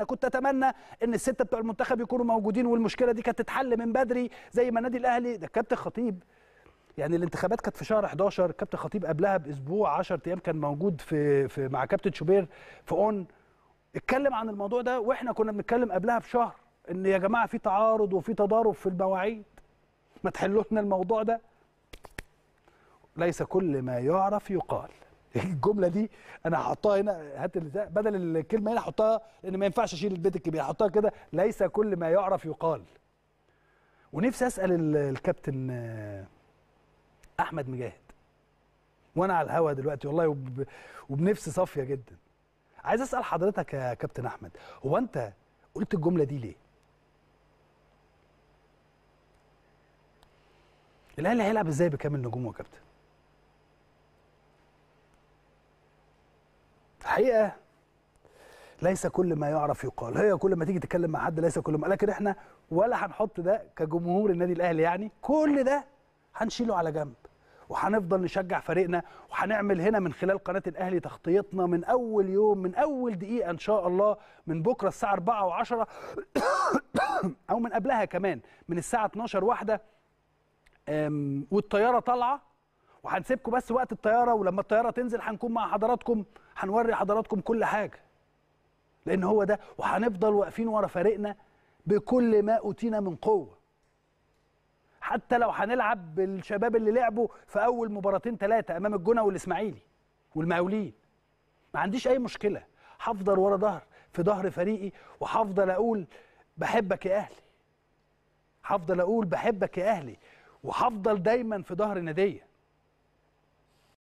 انا كنت اتمنى ان السته بتوع المنتخب يكونوا موجودين والمشكله دي كانت تتحل من بدري زي ما النادي الاهلي ده كابتن خطيب يعني الانتخابات كانت في شهر 11 كابتن خطيب قبلها باسبوع 10 ايام كان موجود في, في مع كابتن شوبير في اون اتكلم عن الموضوع ده واحنا كنا بنتكلم قبلها بشهر ان يا جماعه في تعارض وفي تضارب في المواعيد ما تحلوا لنا الموضوع ده ليس كل ما يعرف يقال الجمله دي انا هحطها هنا هات بدل الكلمه هنا احطها لان ما ينفعش اشيل البيت الكبير احطها كده ليس كل ما يعرف يقال ونفسي اسال الكابتن آه، احمد مجاهد وانا على الهوا دلوقتي والله وب... وبنفسي صافيه جدا عايز اسال حضرتك يا كابتن احمد هو انت قلت الجمله دي ليه الاهلي هيلعب ازاي بكامل نجومه يا كابتن الحقيقه ليس كل ما يعرف يقال هي كل ما تيجي تتكلم مع حد ليس كل ما لكن احنا ولا هنحط ده كجمهور النادي الاهلي يعني كل ده هنشيله على جنب وهنفضل نشجع فريقنا وهنعمل هنا من خلال قناه الاهلي تغطيتنا من اول يوم من اول دقيقه ان شاء الله من بكره الساعه 4 و10 او من قبلها كمان من الساعه 12 واحده والطياره طالعه وهنسيبكم بس وقت الطياره ولما الطياره تنزل هنكون مع حضراتكم هنوري حضراتكم كل حاجه لان هو ده وهنفضل واقفين ورا فريقنا بكل ما اوتينا من قوه حتى لو هنلعب بالشباب اللي لعبوا في اول مباراتين ثلاثه امام الجونه والاسماعيلي والمقاولين ما عنديش اي مشكله هفضل ورا ظهر في ظهر فريقي وهفضل اقول بحبك يا اهلي هفضل اقول بحبك يا اهلي وهفضل دايما في ظهر ناديه